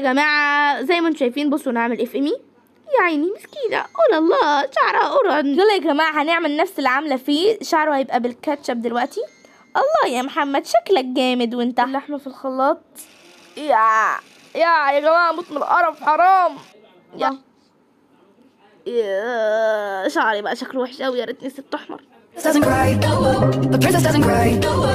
يا جماعه زي ما انتم شايفين بصوا نعمل اف ام اي يا عيني مسكينه قول الله شعرها قرن يلا يا جماعه هنعمل نفس اللي عامله فيه شعره هيبقى بالكاتشب دلوقتي الله يا محمد شكلك جامد وانت اللحمه في الخلاط يا يا يا جماعه بص من القرف حرام آه. يا شعري بقى شكله وحش قوي يا ريتني سبته احمر doesn't cry, a princess doesn't cry.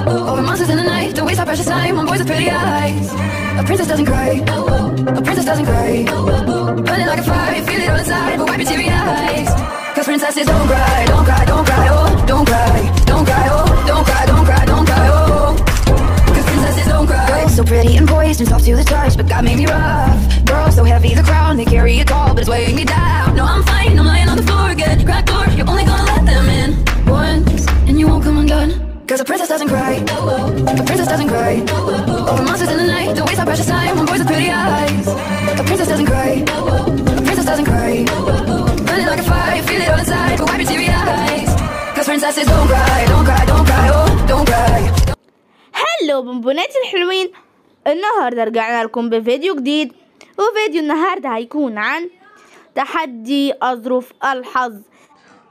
Over monsters in the night, don't waste our precious time on boys with pretty eyes. A princess doesn't cry, a princess doesn't cry. Burning like a fire, feel it on inside, but wipe your teary eyes. Cause princesses don't cry, don't cry, don't cry, oh, don't cry, don't cry, oh, don't cry, don't cry, don't cry, oh. princesses don't cry. Girls so pretty and poised and soft to the touch, but God made me rough. Girls so heavy, the crown, they carry it all, but it's weighing me down. No, I'm fine, I'm lying on the floor again. Crack door, you're only gonna let them in. once and you won't come undone. Cause a princess doesn't cry. A princess doesn't cry. All the monsters in the night don't waste our precious time on boys with pretty eyes. A princess doesn't cry. A princess doesn't cry. Burning like a fire, feel it all inside, but wipe your teary eyes. Cause princesses don't cry, don't cry, don't cry, oh, don't cry. هلو بنبوناتي الحلوين النهاردة رجعنا لكم بفيديو جديد وفيديو النهاردة هيكون عن تحدي أظرف الحظ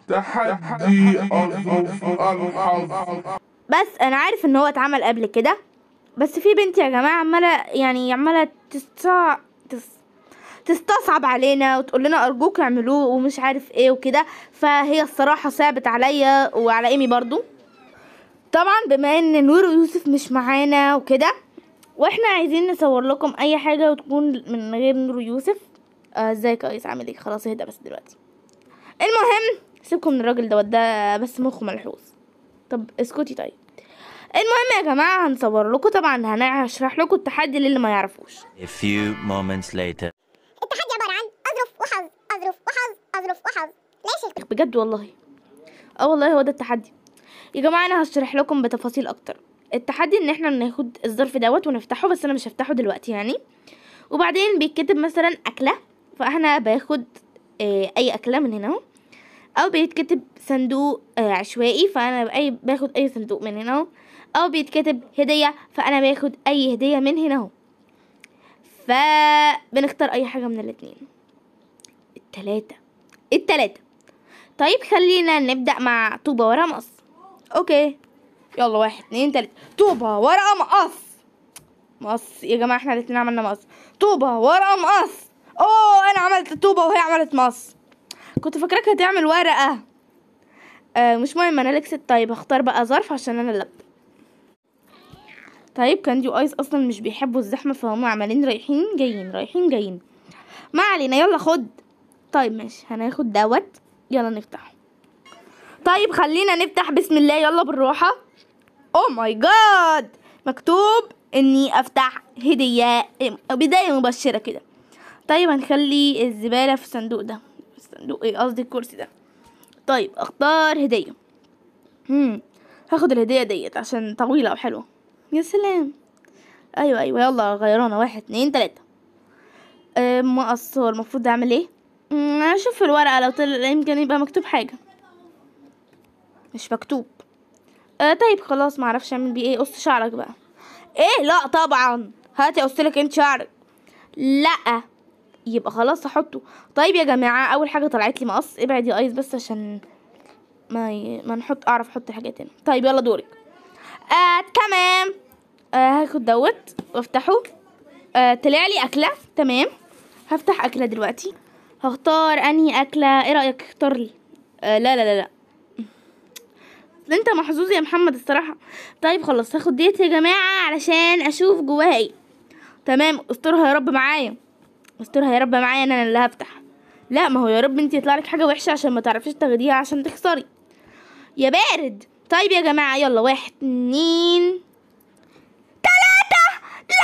تحدي الحظ بس أنا عارف إن هو اتعمل قبل كده بس في بنت يا جماعة عمالة يعني عمالة تستع... تستصعب علينا وتقول لنا أرجوك اعملوه ومش عارف إيه وكده فهي الصراحة صعبت عليا وعلى إيمي برضو طبعا بما إن نور ويوسف مش معانا وكده واحنا عايزين نصور لكم اي حاجة وتكون من غير نور يوسف آه، ازيك آه يا قيس عامل ايه خلاص اهدى بس دلوقتي المهم سيبكم من الراجل دوت ده بس مخه ملحوظ طب اسكتي طيب المهم يا جماعه هنصور لكم طبعا هنشرح لكم التحدي للي ما يعرفوش A few moments later. التحدي عباره عن اظرف وحظ اظرف وحظ اظرف وحظ ليش بجد والله اه والله هو ده التحدي يا جماعه انا هشرح لكم بتفاصيل اكتر التحدي ان احنا بناخد الظرف دوت ونفتحه بس انا مش هفتحه دلوقتي يعني وبعدين بيتكتب مثلا اكله فاحنا باخد آه، اي اكله من هنا اهو او بيتكتب صندوق آه، عشوائي فانا باي باخد اي صندوق من هنا اهو او بيتكتب هديه فانا باخد اي هديه من هنا اهو فبنختار اي حاجه من الاتنين التلاته التلاته طيب خلينا نبدا مع طوبه ورقه مقص اوكي يلا واحد اتنين تلاته طوبه ورقه مقص مقص يا جماعه احنا الاتنين عملنا مقص طوبه ورقه مقص اوه انا عملت طوبه وهي عملت مقص كنت فاكراك هتعمل ورقة آه مش مهم انا لبست طيب هختار بقى ظرف عشان انا لب طيب كان دي ايس اصلا مش بيحبوا الزحمة فهم عمالين رايحين جايين رايحين جايين ما علينا يلا خد طيب ماشي هناخد دوت يلا نفتحه طيب خلينا نفتح بسم الله يلا بالراحة او ماي جاد مكتوب اني افتح هدية بداية مبشرة كده طيب هنخلي الزبالة في الصندوق ده ايه قصدي الكرسي ده طيب اختار هدية هم هاخد الهدية ديت عشان طويلة وحلوة يا سلام ايوه ايوه يلا غيرانة واحد اتنين تلاتة ما اصور المفروض اعمل ايه أمم، اشوف الورقة لو طلع يمكن يبقى مكتوب حاجة مش مكتوب آه طيب خلاص معرفش اعمل بيه ايه قص شعرك بقى ايه لا طبعا هاتي قصلك انت شعرك لا يبقى خلاص هحطه طيب يا جماعه اول حاجه طلعت لي مقص ابعد يا ايس بس عشان ما ي... ما نحط اعرف احط حاجات هنا طيب يلا دورك آه تمام آه هاخد دوت وافتحه آه طلع لي اكله تمام هفتح اكله دلوقتي هختار انهي اكله ايه رايك اختار لي آه لا لا لا لا انت محظوظ يا محمد الصراحه طيب خلاص هاخد ديت يا جماعه علشان اشوف جواها ايه تمام استرها يا رب معايا استرها يا رب معايا انا اللي هفتح لا ما هو يا رب انت يطلع لك حاجه وحشه عشان ما تعرفيش تاخديها عشان تخسري يا بارد طيب يا جماعه يلا واحد اتنين تلاتة لا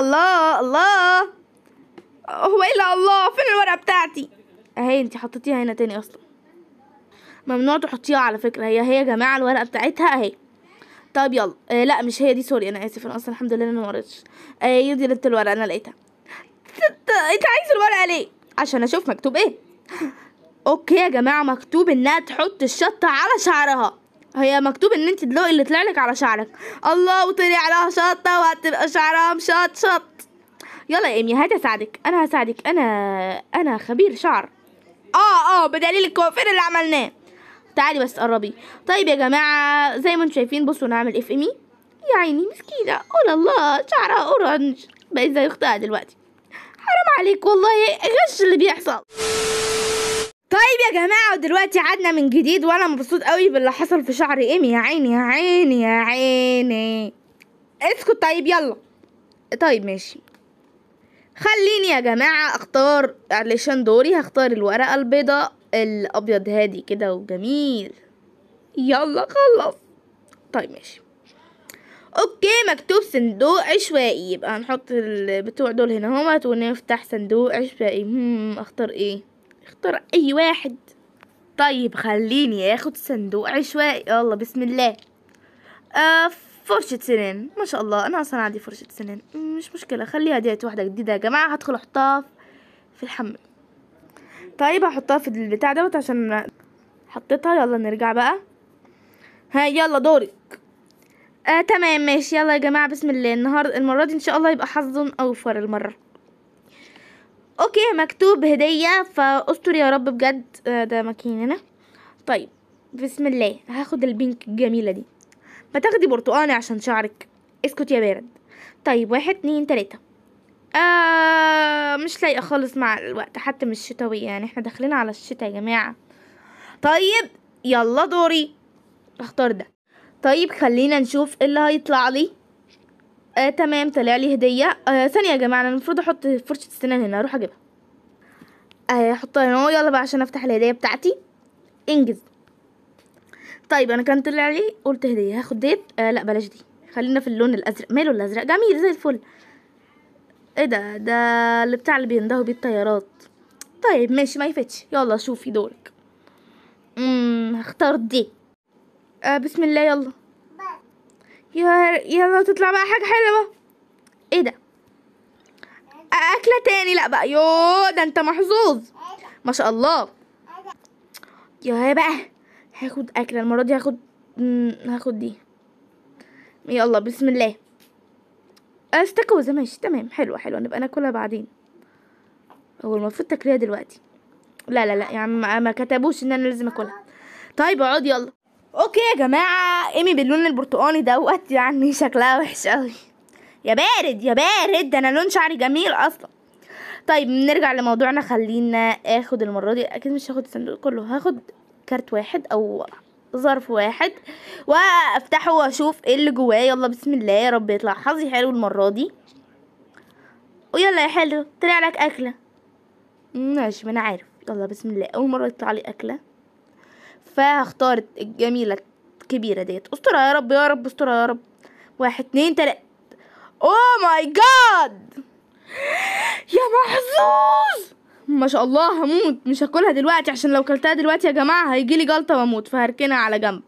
الله الله الله هو ايه الا الله فين الورقه بتاعتي اهي انت حطيتيها هنا تاني اصلا ممنوع تحطيها على فكره هي هي يا جماعه الورقه بتاعتها اهي طب يلا آه لا مش هي دي سوري انا اسف انا اصلا الحمد لله انا ما قريتش آه يدي ريت الورقه انا لقيتها انت عايز الورقه ليه عشان اشوف مكتوب ايه اوكي يا جماعه مكتوب انها تحط الشطه على شعرها هي مكتوب ان انت اللون اللي طلع لك على شعرك الله وطلع لها شطه وهتبقى شعرها مشط شط يلا يا امي هات اساعدك انا هساعدك انا انا خبير شعر اه اه بدليل الكوافير اللي عملناه تعالي بس قربي طيب يا جماعة زي ما انتم شايفين بصوا نعمل اف ام يا عيني مسكينة قول الله شعرها اورنج بقت زي اختها دلوقتي حرام عليك والله غش اللي بيحصل طيب يا جماعة ودلوقتي عدنا من جديد وانا مبسوط قوي باللي حصل في شعر ايمي يا عيني يا عيني يا عيني اسكت طيب يلا طيب ماشي خليني يا جماعة اختار علشان دوري هختار الورقة البيضاء الابيض هادي كده وجميل يلا خلص طيب ماشي اوكي مكتوب صندوق عشوائي يبقى هنحط البتوع دول هنا اهوت ونفتح صندوق عشوائي هم اختار ايه اختار اي واحد طيب خليني اخد صندوق عشوائي يلا بسم الله آه فرشة سنان ما شاء الله انا اصلا عندي فرشة سنان مش مشكلة خليها ديت واحدة جديدة يا جماعة هدخل احطها في الحمام طيب هحطها في البتاع دوت عشان حطيتها يلا نرجع بقى ها يلا دورك آه تمام ماشي يلا يا جماعه بسم الله النهارده المره دي ان شاء الله يبقى حظ اوفر المره اوكي مكتوب هديه فاستر يا رب بجد آه ده مكاننا طيب بسم الله هاخد البينك الجميله دي ما تاخدي برتقاني عشان شعرك اسكت يا بارد طيب واحد اتنين تلاته آه مش لايقه خالص مع الوقت حتى مش شتوي يعني احنا داخلين على الشتاء يا جماعه طيب يلا دوري اختار ده طيب خلينا نشوف ايه اللي هيطلع لي آه تمام طلع لي هديه آه ثانيه يا جماعه انا المفروض احط فرشه السنان هنا اروح اجيبها آه احطها هنا يلا بقى عشان افتح الهديه بتاعتي انجز طيب انا كان طلع لي قلت هديه هاخد ديت آه لا بلاش دي خلينا في اللون الازرق ماله الازرق جميل زي الفل ايه ده ده اللي بتاع اللي بيندهوا بيه الطيارات طيب ماشي ما يفتش يلا شوفي دورك امم هختار دي آه بسم الله يلا يا يلا تطلع بقى حاجه حلوه ايه ده آه، اكله تاني لا بقى يو ده انت محظوظ ما شاء الله يا بقى هاخد اكله المره دي هاخد هاخد دي يلا بسم الله استكوز ماشي تمام حلوة حلوة نبقى ناكلها بعدين هو المفروض تاكليها دلوقتي لا لا لا يعني ما كتبوش ان انا لازم اكلها طيب اقعد يلا اوكي يا جماعه ايمي باللون البرتقاني دوت يعني شكلها وحش قوي يا بارد يا بارد ده انا لون شعري جميل اصلا طيب نرجع لموضوعنا خلينا اخد المره دي اكيد مش هاخد الصندوق كله هاخد كارت واحد او ظرف واحد وافتحه واشوف ايه اللي جواه يلا بسم الله يا رب يطلع حظي حلو المره دي ويلا يا حلو طلع لك اكله ماشي ما انا عارف يلا بسم الله اول مره يطلع لي اكله فهختار الجميله الكبيره ديت استرها يا رب يا رب استرها يا رب واحد اتنين تلاته اوه ماي جاد يا محظوظ ما شاء الله هموت مش هاكلها دلوقتي عشان لو كلتها دلوقتي يا جماعه هيجيلي جلطه واموت فهركنها على جنب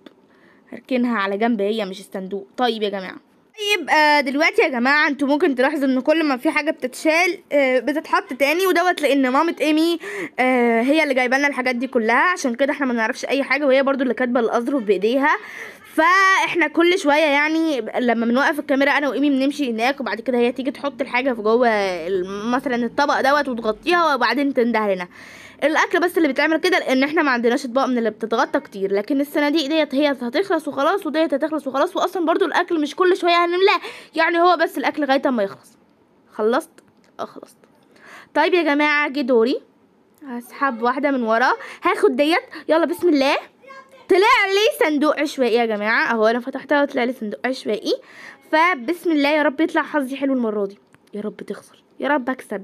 هركنها على جنب هي مش الصندوق طيب يا جماعه طيب آه، دلوقتي يا جماعه انتوا ممكن تلاحظوا ان كل ما في حاجه بتتشال آه، بتتحط تاني ودوت لان مامة ايمي آه، هي اللي جايبه لنا الحاجات دي كلها عشان كده احنا ما نعرفش اي حاجه وهي برضو اللي كاتبه الاظرف بايديها فاحنا كل شويه يعني لما بنوقف الكاميرا انا وايمي بنمشي هناك وبعد كده هي تيجي تحط الحاجه في جوه مثلا الطبق دوت وتغطيها وبعدين تنده لنا الاكل بس اللي بتعمل كده لان احنا ما عندناش اطباق من اللي بتتغطى كتير لكن الصناديق ديت هي هتخلص وخلاص وديت هتخلص وخلاص واصلا برضو الاكل مش كل شويه هنملاه يعني هو بس الاكل لغايه ما يخلص خلصت اه خلصت طيب يا جماعه جه دوري هسحب واحده من ورا هاخد ديت يلا بسم الله طلع لي صندوق عشوائي يا جماعه اهو انا فتحتها وطلع لي صندوق عشوائي فبسم الله يا رب يطلع حظي حلو المره دي يا رب تخسر يا رب اكسب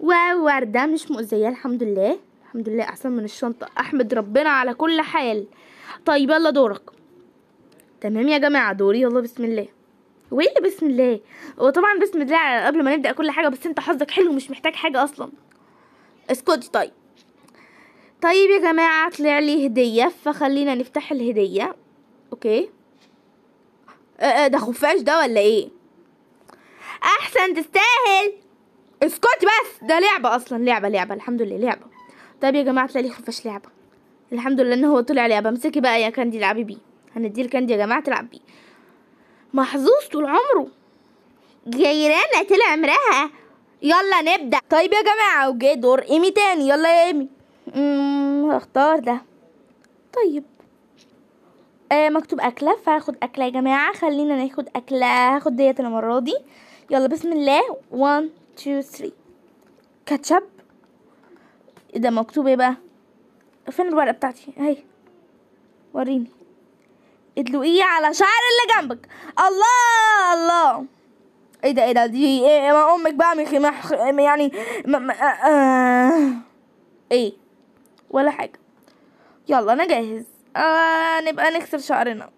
ووردة مش مؤذية الحمد لله الحمد لله أحسن من الشنطة أحمد ربنا على كل حال طيب يلا دورك تمام يا جماعة دوري يلا بسم الله وايه اللي بسم الله هو طبعا بسم الله قبل ما نبدأ كل حاجة بس انت حظك حلو مش محتاج حاجة أصلا اسكتي طيب طيب يا جماعة طلع لي هدية فخلينا نفتح الهدية اوكي اه ده خفاش ده ولا ايه احسن تستاهل اسكتي بس ده لعبة اصلا لعبة لعبة الحمد لله لعبة طيب يا جماعة طلع لي خفاش لعبة الحمد لله ان هو طلع لعبة امسكي بقى يا كاندي العبي بيه هنديه لكاندي يا جماعة تلعب بيه محظوظ طول عمره جيرانة طلع عمرها يلا نبدأ طيب يا جماعة وجه دور ايمي تاني يلا يا ايمي هختار ده طيب آه مكتوب أكلة فهاخد أكلة يا جماعة خلينا ناخد أكلة هاخد ديت المرة دي يلا بسم الله 1 2 3 كاتشب ده مكتوب ايه بقى فين الورقة بتاعتي اهي وريني ادلقيه على شعر اللي جنبك الله الله ايه ده ايه ده دي ايه ما امك بقى مخي يعني ما ما آه،, آه ايه ولا حاجه يلا انا جاهز آه نبقى نكسر شعرنا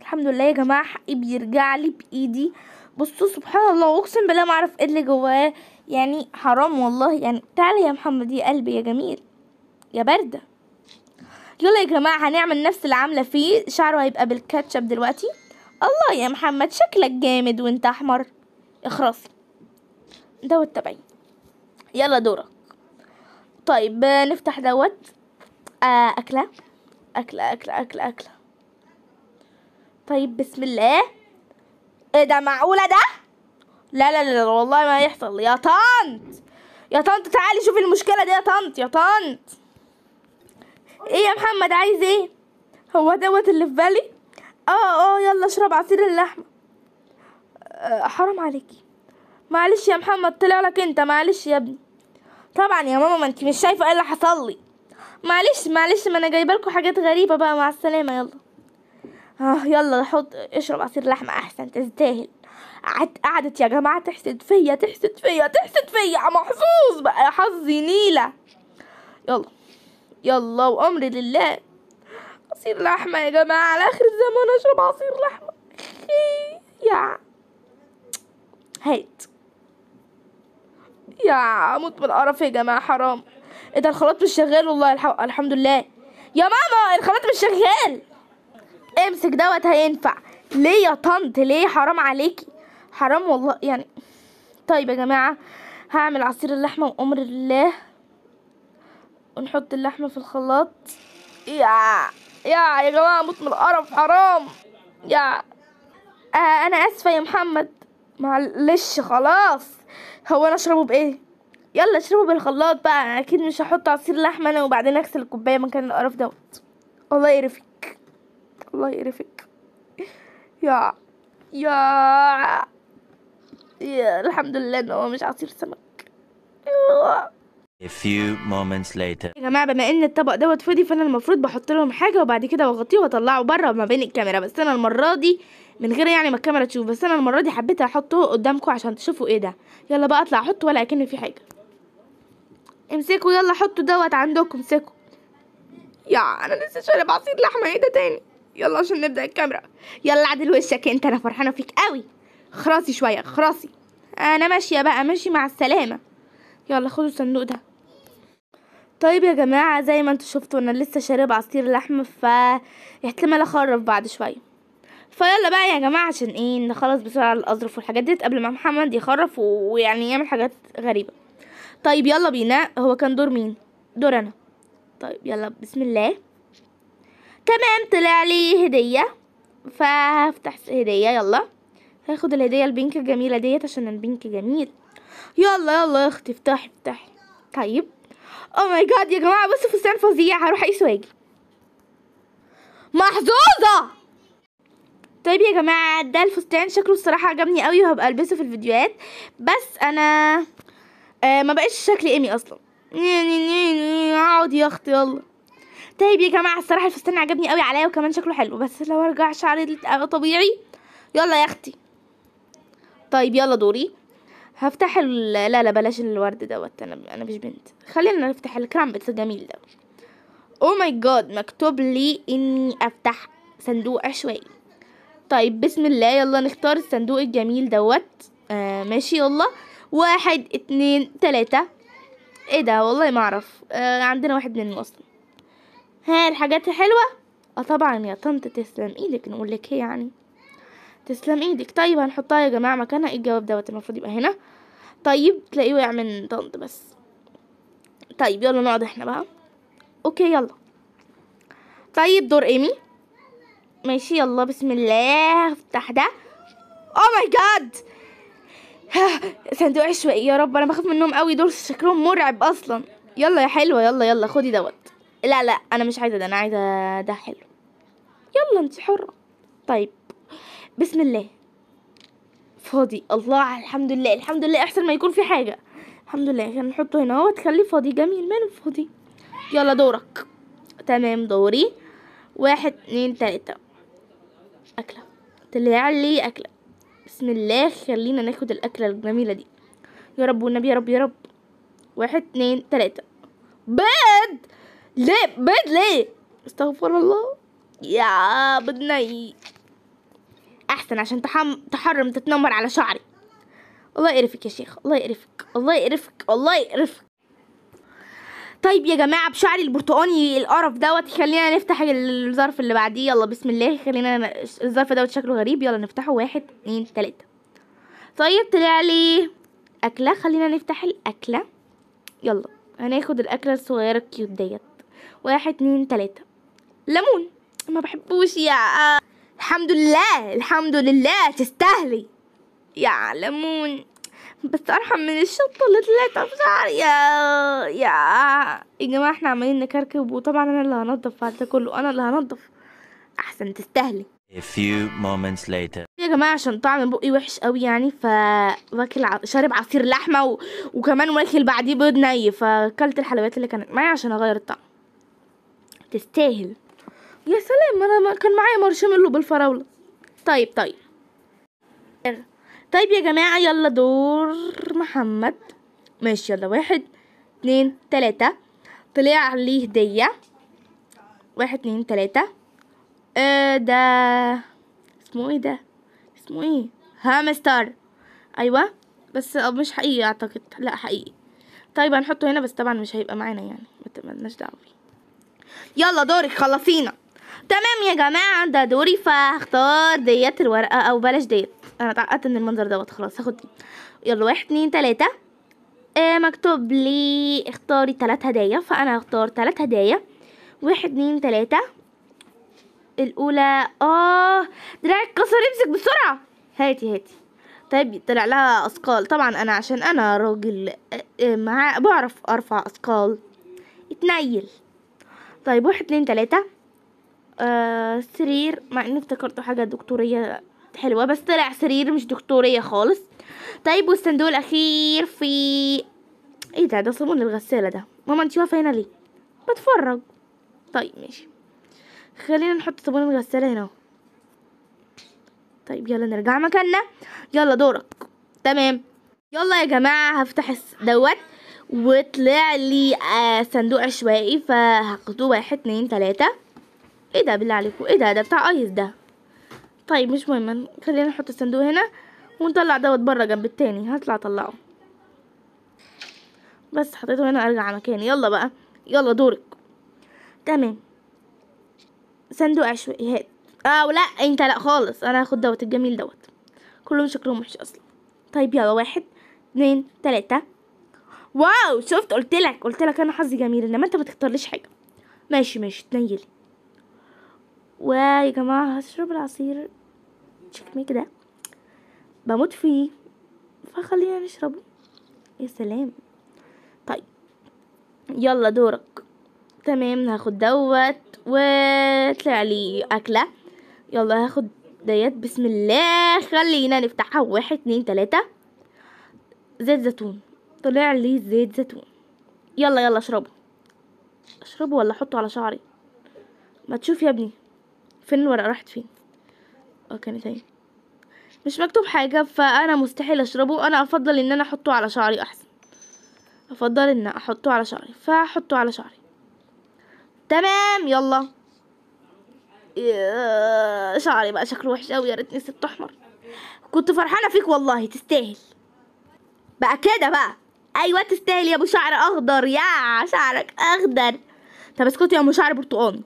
الحمد لله يا جماعه حقي بيرجع لي بايدي بصوا سبحان الله اقسم بالله ما اعرف ايه اللي جواه يعني حرام والله يعني تعالى يا محمد يا قلبي يا جميل يا بردة يلا يا جماعة هنعمل نفس اللي عاملة فيه شعره هيبقى بالكاتشب دلوقتي الله يا محمد شكلك جامد وانت احمر اخرصي دوت تبعي يلا دورك طيب آه، نفتح دوت آه، أكلة أكلة أكلة أكلة أكلة طيب بسم الله إيه ده معقولة ده؟ لا لا لا والله ما هيحصل يا طنط يا طنط تعالي شوفي المشكلة دي يا طنط يا طنط ايه يا محمد عايز ايه هو دوت اللي في بالي اه اه يلا اشرب عصير اللحمه أه حرام عليكي معلش يا محمد طلع لك انت معلش يا ابني طبعا يا ماما ما انت مش شايفه ايه اللي حصل لي معلش معلش ما انا جايبه لكم حاجات غريبه بقى مع السلامه يلا اه يلا حط اشرب عصير لحمه احسن تستاهل قعدت يا جماعه تحسد فيا تحسد فيا تحسد فيا محظوظ بقى حظي نيله يلا يلا وامري لله عصير لحمه يا جماعه على اخر الزمان اشرب عصير لحمه يا هات يا اموت بالقرف يا جماعه حرام ايه ده الخلاط مش شغال والله الح... الحمد لله يا ماما الخلاط مش شغال امسك دوت هينفع ليه يا طنط ليه حرام عليكي حرام والله يعني طيب يا جماعه هعمل عصير اللحمه وامر الله ونحط اللحمه في الخلاط يا يا يا جماعه اموت من القرف حرام يا آه انا اسفه يا محمد معلش خلاص هو انا اشربه بايه يلا اشربه بالخلاط بقى انا اكيد مش هحط عصير لحمه انا وبعدين اغسل الكوبايه مكان القرف دوت الله يقرفك الله يقرفك يا يا يا الحمد لله ان هو مش عصير سمك A few moments later. يا جماعه بما ان الطبق دوت فاضي فانا المفروض بحط لهم حاجه وبعد كده واغطيه واطلعه بره ما بين الكاميرا بس انا المره دي من غير يعني ما الكاميرا تشوف بس انا المره دي حبيت احطه قدامكم عشان تشوفوا ايه ده يلا بقى اطلع احطه ولا اكن في حاجه امسكوا يلا حطوا دوت عندكم امسكوا يا انا لسه شارب عصير لحمه ايه ده تاني يلا عشان نبدا الكاميرا يلا عدل وشك انت انا فرحانه فيك قوي خراسي شويه خراسي انا ماشيه بقى ماشي مع السلامه يلا خدوا الصندوق ده طيب يا جماعه زي ما انتوا شفتوا انا لسه شارب عصير لحمه فاحتمال اخرف بعد شويه فيلا بقى يا جماعه عشان ايه نخلص بسرعه الاظرف والحاجات ديت قبل ما محمد يخرف ويعني يعمل حاجات غريبه طيب يلا بينا هو كان دور مين دور انا طيب يلا بسم الله تمام طلع لي هديه فهفتح هديه يلا هاخد الهديه البينك الجميله ديت عشان البينك جميل يلا يلا يا اختي افتحي افتحي طيب او ماي جاد يا جماعه بصوا فستان فظيع هروح اقيس واجي محظوظه طيب يا جماعه ده الفستان شكله الصراحه عجبني قوي وهبقى البسه في الفيديوهات بس انا آه ما بقاش شكل ايمي اصلا اقعد يا اختي يلا طيب يا جماعه الصراحه الفستان عجبني قوي عليا وكمان شكله حلو بس لو ارجع شعري آه، طبيعي يلا يا اختي طيب يلا دوري هفتح ال... لا لا بلاش الورد دوت انا انا مش بنت خلينا نفتح الكرامبتس الجميل ده او ماي جاد مكتوب لي اني افتح صندوق عشوائي طيب بسم الله يلا نختار الصندوق الجميل دوت آه ماشي يلا واحد اتنين تلاتة ايه ده والله ما اعرف آه عندنا واحد من اصلا ها الحاجات الحلوة اه طبعا يا طنط تسلم ايدك نقول لك ايه يعني تسلم ايدك طيب هنحطها يا جماعة مكانها ايه الجواب دوت المفروض يبقى هنا طيب تلاقيه وقع من طنط بس طيب يلا نقعد احنا بقى اوكي يلا طيب دور ايمي ماشي يلا بسم الله افتح ده او ماي جاد صندوق عشوائي يا رب انا بخاف منهم قوي دول شكلهم مرعب اصلا يلا يا حلوه يلا يلا خدي دوت لا لا انا مش عايزه ده انا عايزه ده حلو يلا انت حره طيب بسم الله فاضي الله الحمد لله الحمد لله احسن ما يكون في حاجه الحمد لله عشان نحطه هنا اهو تخليه فاضي جميل ماله فاضي يلا دورك تمام دوري واحد اتنين تلاته اكله طلع لي اكله بسم الله خلينا ناخد الاكله الجميله دي يا رب والنبي يا رب يا رب واحد اتنين تلاتة بيض ليه بيض ليه استغفر الله يا بدني احسن عشان تحم... تحرم تتنمر على شعري الله يقرفك يا شيخ الله يقرفك الله يقرفك الله يقرفك طيب يا جماعه بشعري البرتقاني القرف دوت خلينا نفتح الظرف اللي بعديه يلا بسم الله خلينا الظرف دوت شكله غريب يلا نفتحه واحد اتنين تلاته طيب طلع لي اكله خلينا نفتح الاكله يلا هناخد الاكله الصغيره الكيوت ديت واحد اتنين تلاته ليمون ما بحبوش يا الحمد لله الحمد لله تستاهلي يا ليمون بس ارحم من الشطة اللي طلعت بشعري يا يا يا جماعة احنا عمالين نكركب وطبعا انا اللي هنضف بعد كله انا اللي هنضف احسن تستاهلي A few moments later. يا جماعة عشان طعم بقي وحش قوي يعني فا واكل ع... شارب عصير لحمة و... وكمان واكل بعديه بيض ني فاكلت الحلويات اللي كانت معايا عشان اغير الطعم تستاهل يا سلام انا كان معايا مارشميلو بالفراولة طيب طيب طيب يا جماعة يلا دور محمد ماشي يلا واحد اتنين تلاتة طلع ليه هدية واحد اتنين تلاتة اه ده اسمه ايه ده اسمه ايه هامستر ايوه بس مش حقيقي اعتقد لا حقيقي طيب هنحطه هنا بس طبعا مش هيبقى معانا يعني متمناش دعوه يلا دورك خلصينا تمام يا جماعه ده دوري فاختار ديت الورقه او بلاش ديت انا اتعقدت من المنظر دوت خلاص هاخد يلا واحد اتنين تلاتة آه مكتوب لي اختاري تلات هدايا فانا هختار تلات هدايا واحد اتنين تلاتة الاولى اه دراعي اتكسر امسك بسرعة هاتي هاتي طيب طلع لها اثقال طبعا انا عشان انا راجل آه، آه، مع بعرف ارفع اثقال اتنيل طيب واحد اتنين تلاتة آه سرير مع اني افتكرته حاجة دكتورية حلوة بس طلع سرير مش دكتورية خالص طيب والصندوق الأخير في ايه ده ده صابون الغسالة ده ماما انتي واقفة هنا ليه بتفرج طيب ماشي خلينا نحط صابون الغسالة هنا طيب يلا نرجع مكاننا يلا دورك تمام يلا يا جماعة هفتح دوت وطلع لي آه صندوق عشوائي فهاخده واحد اتنين تلاتة ايه ده بالله عليكم ايه ده ده بتاع ايس ده طيب مش مهم خلينا نحط الصندوق هنا ونطلع دوت بره جنب التاني هطلع اطلعه بس حطيته هنا ارجع على مكاني يلا بقى يلا دورك تمام صندوق عشوائيات اه لا انت لا خالص انا هاخد دوت الجميل دوت كلهم شكلهم وحش اصلا طيب يلا واحد اتنين تلاتة واو شفت قلتلك قلتلك انا حظي جميل انما انت ما تختارليش حاجه ماشي ماشي تنيلي ويا جماعة هشرب العصير تشيك ميك ده بموت فيه فخلينا نشربه يا سلام طيب يلا دورك تمام هاخد دوت وطلع لي اكله يلا هاخد ديت بسم الله خلينا نفتحها واحد اتنين تلاتة زيت زيتون طلع لي زيت زيتون يلا يلا اشربه اشربه ولا احطه على شعري ما تشوف يا ابني فين الورقة راحت فين اه كانت اهي مش مكتوب حاجة فانا مستحيل اشربه انا افضل ان انا احطه على شعري احسن افضل ان احطه على شعري فاحطه على شعري تمام يلا شعري بقى شكله وحش قوي يا ريتني ست احمر كنت فرحانه فيك والله تستاهل بقى كده بقى ايوه تستاهل يا ابو شعر اخضر يا شعرك اخضر طب اسكت يا ابو شعر برتقاني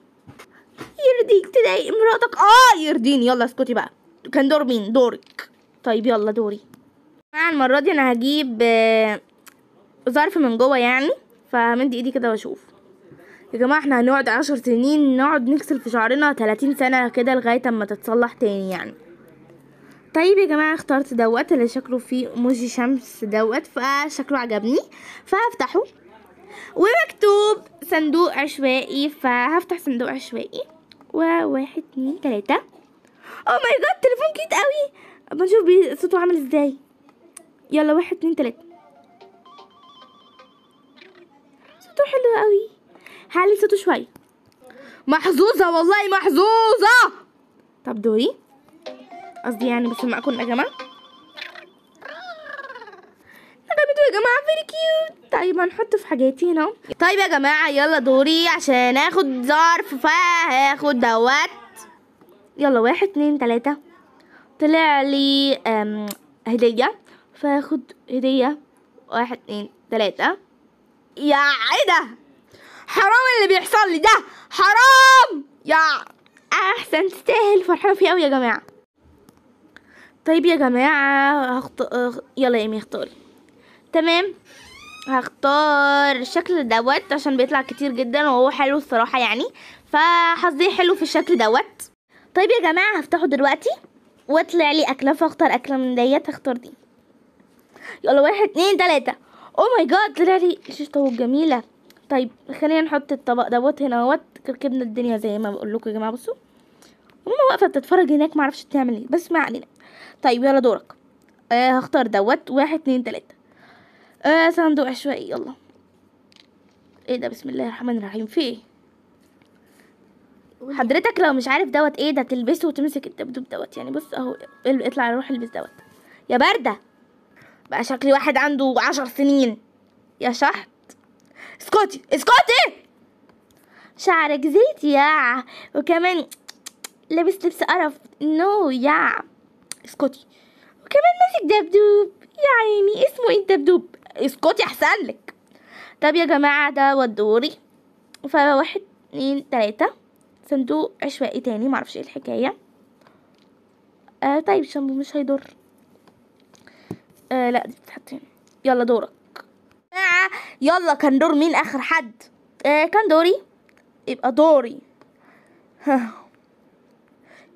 يرضيك تضايق مراتك اه يرضيني يلا اسكتي بقى كان دور مين دورك طيب يلا دوري مع المرة دي انا هجيب آه، ظرف من جوه يعني فمدي ايدي كده واشوف يا جماعة احنا هنقعد عشر سنين نقعد نكسل في شعرنا تلاتين سنة كده لغاية اما تتصلح تاني يعني طيب يا جماعة اخترت دوت اللي شكله فيه موجي شمس دوت فشكله عجبني فهفتحه ومكتوب صندوق عشوائي فهفتح صندوق عشوائي وواحد اتنين تلاتة او ماي جاد تليفون كيوت قوي اما نشوف صوته عامل ازاي يلا واحد اتنين تلاتة صوته حلو قوي هعلي صوته شوية محظوظة والله محظوظة طب دوري قصدي يعني بس اكون يا جماعة يا جماعه فيري كيوت طيب هنحطه في حاجاتي هنا طيب يا جماعه يلا دوري عشان اخد ظرف فهاخد دوت يلا واحد اتنين تلاته طلع لي هديه فاخد هديه واحد اتنين تلاته يا ايه ده حرام اللي بيحصل لي ده حرام يا احسن تستاهل فرحانه فيه قوي يا جماعه طيب يا جماعه هخط... يلا يا امي اختاري تمام هختار الشكل دوت عشان بيطلع كتير جدا وهو حلو الصراحه يعني فحظي حلو في الشكل دوت طيب يا جماعه هفتحه دلوقتي واطلع لي اكله فاختار اكله من ديت هختار دي يلا واحد اتنين تلاته او ماي جاد طلع لي شطه جميله طيب خلينا نحط الطبق دوت هنا اهوت ركبنا الدنيا زي ما بقول لكم يا جماعه بصوا ماما واقفه بتتفرج هناك معرفش بتعمل ايه بس ما علينا طيب يلا دورك آه هختار دوت واحد اتنين تلاته آه صندوق عشوائي يلا ايه ده بسم الله الرحمن الرحيم في ايه حضرتك لو مش عارف دوت ايه ده تلبسه وتمسك الدبدوب دوت يعني بص اهو اطلع روح البس دوت يا بردة بقى شكلي واحد عنده عشر سنين يا شحت اسكتي اسكتي شعرك زيت يا وكمان لابس لبس قرف نو يا اسكتي وكمان ماسك دبدوب يا عيني اسمه ايه الدبدوب اسكتي احسن لك طب يا جماعة ده ودوري فواحد اتنين تلاتة صندوق عشوائي تاني معرفش ايه الحكاية آه طيب الشامبو مش هيضر آه لا دي بتتحط هنا يلا دورك آه يلا كان دور مين اخر حد آه كان دوري يبقى دوري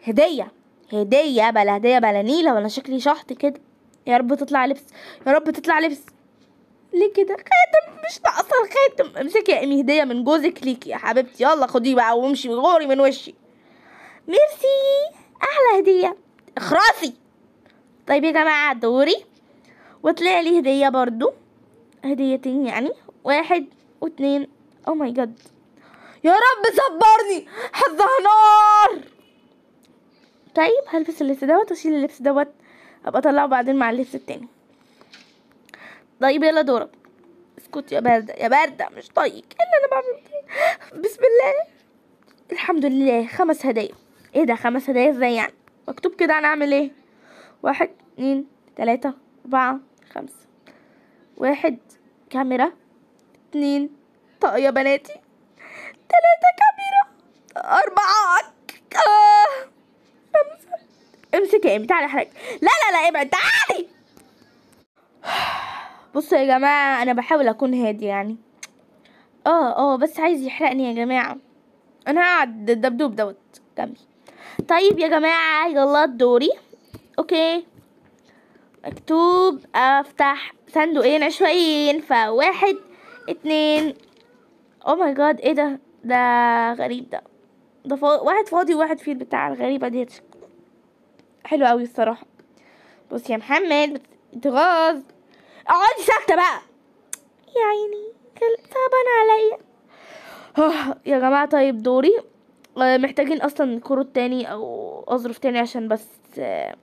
هدية هدية بلا هدية بلا نيلة ولا شكلي شحط كده يا رب تطلع لبس يا رب تطلع لبس ليه كده خاتم مش ناقصه الخاتم امسكي يا امي هديه من جوزك ليكي يا حبيبتي يلا خديه بقى وامشي غوري من وشي ميرسي احلى هديه اخرسي طيب يا جماعه دوري وطلع لي هديه برضو هديتين يعني واحد واتنين او ماي جاد يا رب صبرني حظها نار طيب هلبس اللبس دوت واشيل اللبس دوت ابقى اطلعه بعدين مع اللبس التاني طيب يلا دورك اسكت يا باردة يا باردة مش طايق ايه اللي انا بعمل بسم الله الحمد لله خمس هدايا ايه ده خمس هدايا ازاي يعني مكتوب كده انا اعمل ايه واحد اتنين تلاتة اربعة خمسة واحد كاميرا اتنين طاقية بناتي تلاتة كاميرا اربعة آه. خمسة امسك امي تعالي حضرتك لا لا لا ابعد تعالي بصوا يا جماعة انا بحاول اكون هادي يعني اه اه بس عايز يحرقني يا جماعة انا هقعد الدبدوب دوت جنبي طيب يا جماعة يلا دوري اوكي مكتوب افتح صندوقين عشوائيين فواحد اتنين او ماي جاد ايه ده ده غريب ده ده واحد فاضي وواحد فيه البتاع الغريبة ديت حلو أوي الصراحة بص يا محمد تغاظ اقعدي ساكتة بقى يا عيني تعبان عليا آه، يا جماعة طيب دوري آه، محتاجين اصلا كروت تاني او اظرف تاني عشان بس آه،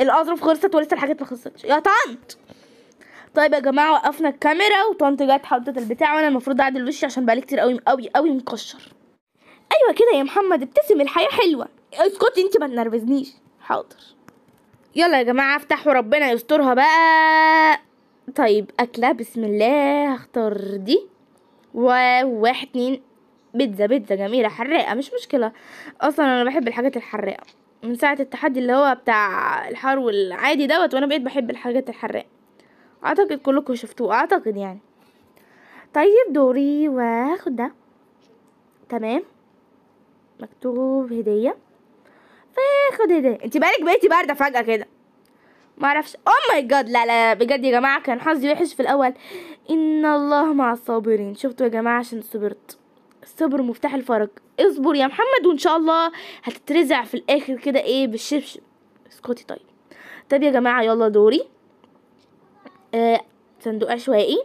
الاظرف خلصت ولسه الحاجات مخلصتش يا طنط طيب يا جماعه وقفنا الكاميرا وطنط جت حطت البتاع وانا المفروض اعدل وشي عشان بقالي كتير قوي قوي قوي مكشر ايوه كده يا محمد ابتسم الحياه حلوه اسكتي انت ما تنرفزنيش حاضر يلا يا جماعه افتحوا ربنا يسترها بقى طيب أكلة بسم الله هختار دي وواحد اتنين بيتزا بيتزا جميلة حراقة مش مشكلة أصلا أنا بحب الحاجات الحراقة من ساعة التحدي اللي هو بتاع الحار والعادي دوت وأنا بقيت بحب الحاجات الحراقة أعتقد كلكم شفتوه أعتقد يعني طيب دوري واخد ده تمام مكتوب هدية فاخد هدية انت بالك بقيتي باردة فجأة كده ما اعرفش او ماي جاد لا لا بجد يا جماعه كان حظي وحش في الاول ان الله مع الصابرين شفتوا يا جماعه عشان صبرت الصبر مفتاح الفرج اصبر يا محمد وان شاء الله هتترزع في الاخر كده ايه بالشبشب اسكتي طيب طب يا جماعه يلا دوري آه صندوق عشوائي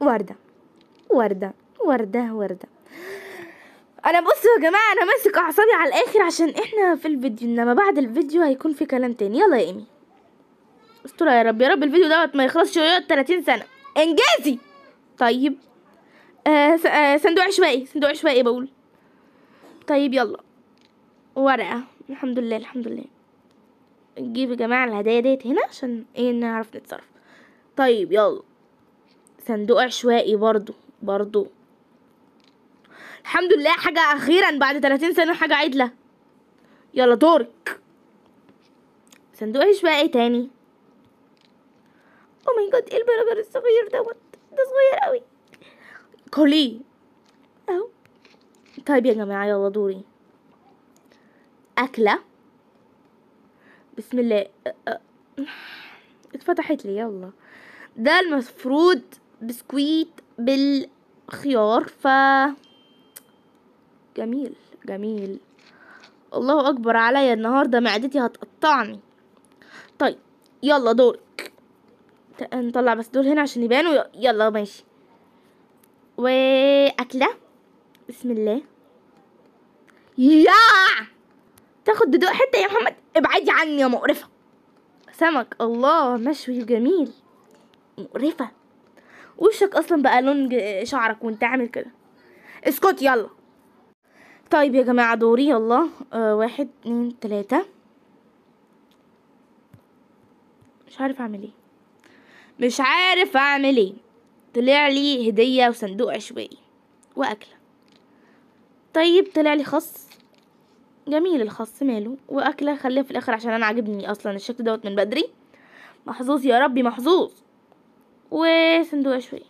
وردة وردة وردة وردة انا بصوا يا جماعه انا ماسك اعصابي على الاخر عشان احنا في الفيديو انما بعد الفيديو هيكون في كلام تاني يلا يا ايمي استر يا رب يا رب الفيديو دوت ما يخلصش يقعد 30 سنه انجازي طيب آه صندوق عشوائي صندوق عشوائي بقول طيب يلا ورقه الحمد لله الحمد لله نجيب يا جماعه الهدايا ديت هنا عشان ايه نعرف نتصرف طيب يلا صندوق عشوائي برضو برضو الحمد لله حاجة أخيرا بعد 30 سنة حاجة عدلة يلا دورك صندوق عيش بقى ايه تاني او ماي جاد ايه البرجر الصغير دوت ده صغير قوي كولي اهو طيب يا جماعة يلا دوري أكلة بسم الله اتفتحت لي يلا ده المفروض بسكويت بالخيار ف جميل جميل الله اكبر عليا النهارده معدتي هتقطعني طيب يلا دورك نطلع بس دول هنا عشان يبانوا يلا ماشي واكله بسم الله يا تاخد ددوق حته يا محمد ابعدي عني يا مقرفه سمك الله مشوي جميل مقرفه وشك اصلا بقى لون شعرك وانت عامل كده اسكت يلا طيب يا جماعة دوري يلا آه واحد اتنين تلاتة مش عارف اعمل ايه مش عارف اعمل ايه طلع لي هدية وصندوق عشوائي واكلة طيب طلع لي خص جميل الخص ماله واكلة خليها في الاخر عشان انا عاجبني اصلا الشكل دوت من بدري محظوظ يا ربي محظوظ وصندوق عشوائي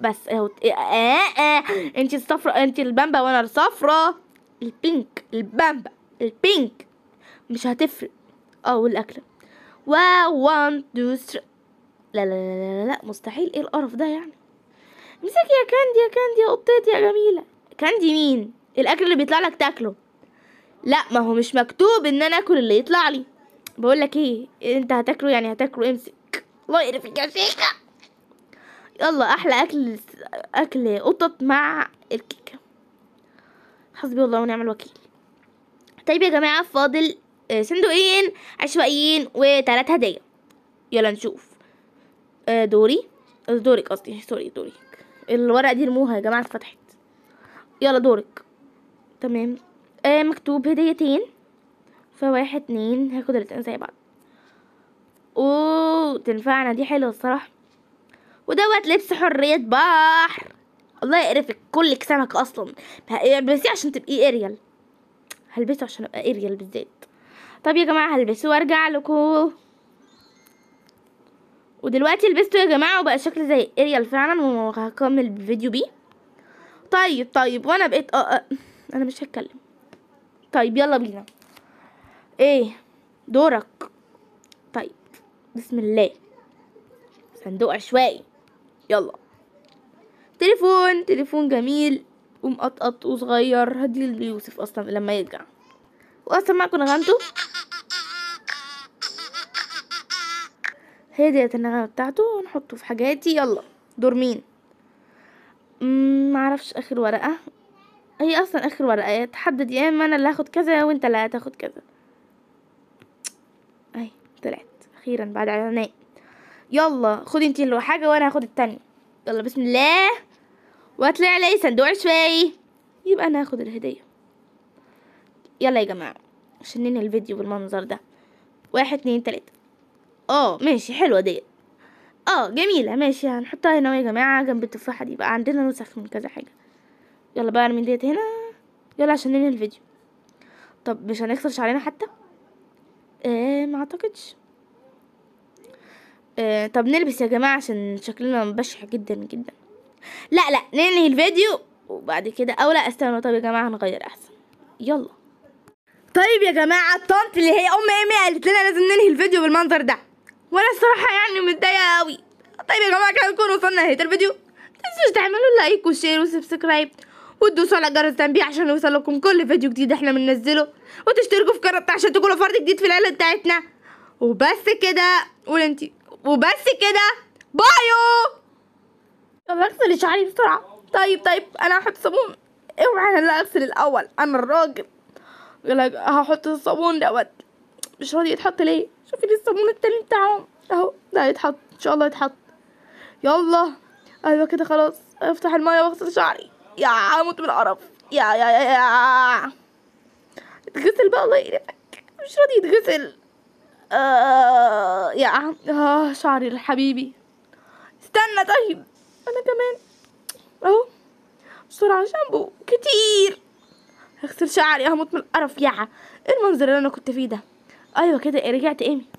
بس آه آه. آه. انت الصفرا انت البامبا وانا الصفرا البينك البامبا البينك مش هتفرق اه والاكله و 1 2 3 لا لا لا لا لا مستحيل ايه القرف ده يعني امسكي يا كاندي يا كاندي يا قطتي يا جميله كاندي مين الاكل اللي بيطلع لك تاكله لا ما هو مش مكتوب ان انا اكل اللي يطلع لي بقول لك ايه, إيه، انت هتاكله يعني هتاكله إيه؟ امسك الله يقرفك يا شيخه يلا احلى اكل اكل قطط مع الكيكه حسبي الله ونعم الوكيل طيب يا جماعه فاضل آه، صندوقين عشوائيين وثلاث هدايا يلا نشوف آه، دوري آه، دورك قصدي سوري دورك الورقه دي رموها يا جماعه اتفتحت يلا دورك تمام آه مكتوب هديتين فواحد اتنين هاخد الاتنين زي بعض اوه تنفعنا دي حلوه الصراحه ودوت لبس حرية بحر الله يقرفك كلك سمك اصلا البسيه يعني عشان تبقي اريال هلبسه عشان ابقى اريال بالذات طب يا جماعه هلبسه وارجع لكم ودلوقتي لبسته يا جماعه وبقى شكل زي اريال فعلا وهكمل الفيديو بيه طيب طيب وانا بقيت آه آه انا مش هتكلم طيب يلا بينا ايه دورك طيب بسم الله صندوق عشوائي يلا تليفون تليفون جميل ومقطقط وصغير هدي ليوسف اصلا لما يرجع واصلا معكم نغمته هي ديت النغمه بتاعته ونحطه في حاجاتي يلا دور مين معرفش اخر ورقه هي اصلا اخر ورقه تحدد يا اما انا اللي هاخد كذا وانت اللي هتاخد كذا اهي طلعت اخيرا بعد عناء يلا خدي انتي لو حاجه وانا هاخد التانية يلا بسم الله واطلع لي صندوق شوي يبقى انا هاخد الهديه يلا يا جماعه عشان ننهي الفيديو بالمنظر ده واحد اتنين تلاته اه ماشي حلوه ديت اه جميله ماشي هنحطها هنا يا جماعه جنب التفاحه دي بقى عندنا نسخ من كذا حاجه يلا بقى ارمي ديت هنا يلا عشان ننهي الفيديو طب مش هنخسرش شعرنا حتى ايه ما اعتقدش آه، طب نلبس يا جماعة عشان شكلنا بشع جدا جدا لا لا ننهي الفيديو وبعد كده او لا استنوا طب يا جماعة هنغير احسن يلا طيب يا جماعة الطنط اللي هي ام ايمي قالت لنا لازم ننهي الفيديو بالمنظر ده وانا الصراحة يعني متضايقة قوي طيب يا جماعة كده نكون وصلنا نهاية الفيديو متنسوش تعملوا لايك وشير وسبسكرايب وتدوسوا على جرس التنبيه عشان يوصلكم كل فيديو جديد احنا بننزله وتشتركوا في قناتنا عشان تكونوا فرد جديد في العيله بتاعتنا وبس كده قول انتي وبس كده بايو طب اغسل شعري بسرعه طيب طيب انا هحط صابون اوعى انا لا اغسل الاول انا الراجل يلا هحط الصابون دوت مش راضي يتحط ليه شوفي الصابون التاني بتاعهم اهو ده هيتحط ان شاء الله يتحط يلا ايوه كده خلاص افتح المايه واغسل شعري يا هموت من القرف يا يا يا يا اتغسل بقى الله يقلبك مش راضي يتغسل آه، يا عم آه شعري الحبيبي استنى طيب انا كمان اهو بسرعة شامبو كتير هغسل شعري اهمط من القرف يا إيه المنظر اللي انا كنت فيه ده ايوه كده رجعت ايمي